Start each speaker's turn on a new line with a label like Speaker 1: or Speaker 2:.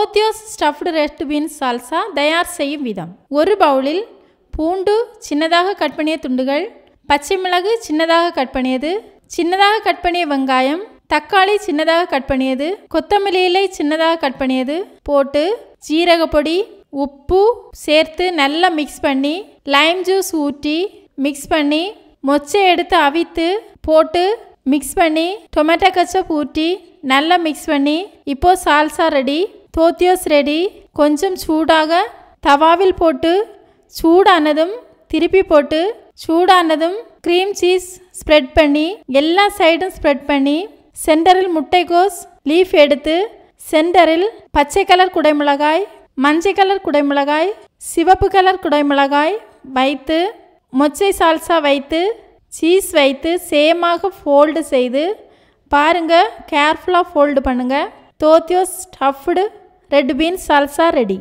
Speaker 1: சோத்தியோஸ் stuffed red beans salsa தயார் செய்யும் விதம் ஒரு பவுலில் பூண்டு சின்னதாக கட் பண்ணிய துண்டுகள் பச்சை மிளகு சின்னதாக கட் பண்ணியது சின்னதாக கட் பண்ணிய வெங்காயம் தக்காளி சின்னதாக கட் பண்ணியது கொத்தமல்லி இலை சின்னதாக கட் பண்ணியது போட்டு ஜீரகப்பொடி உப்பு சேர்த்து நல்லா மிக்ஸ் பண்ணி லைம் ஜூஸ் ஊற்றி மிக்ஸ் பண்ணி மொச்சை எடுத்து அவித்து போட்டு மிக்ஸ் பண்ணி டொமேட்டோ கச்சப் ஊற்றி நல்லா மிக்ஸ் பண்ணி இப்போது சால்சா ரெடி தோத்தியோஸ் ரெடி கொஞ்சம் சூடாக தவாவில் போட்டு சூடானதும் திருப்பி போட்டு சூடானதும் க்ரீம் சீஸ் ஸ்ப்ரெட் பண்ணி எல்லா சைடும் ஸ்ப்ரெட் பண்ணி சென்டரில் முட்டைக்கோஸ் லீஃப் எடுத்து சென்டரில் பச்சை கலர் குடைமிளகாய் மஞ்சள் கலர் குடைமிளகாய் சிவப்பு கலர் குடைமிளகாய் வைத்து மொச்சை சால்சா வைத்து சீஸ் வைத்து சேமாக ஃபோல்டு செய்து பாருங்கள் கேர்ஃபுல்லாக ஃபோல்டு பண்ணுங்கள் தோத்தியோஸ் stuffed red beans salsa ready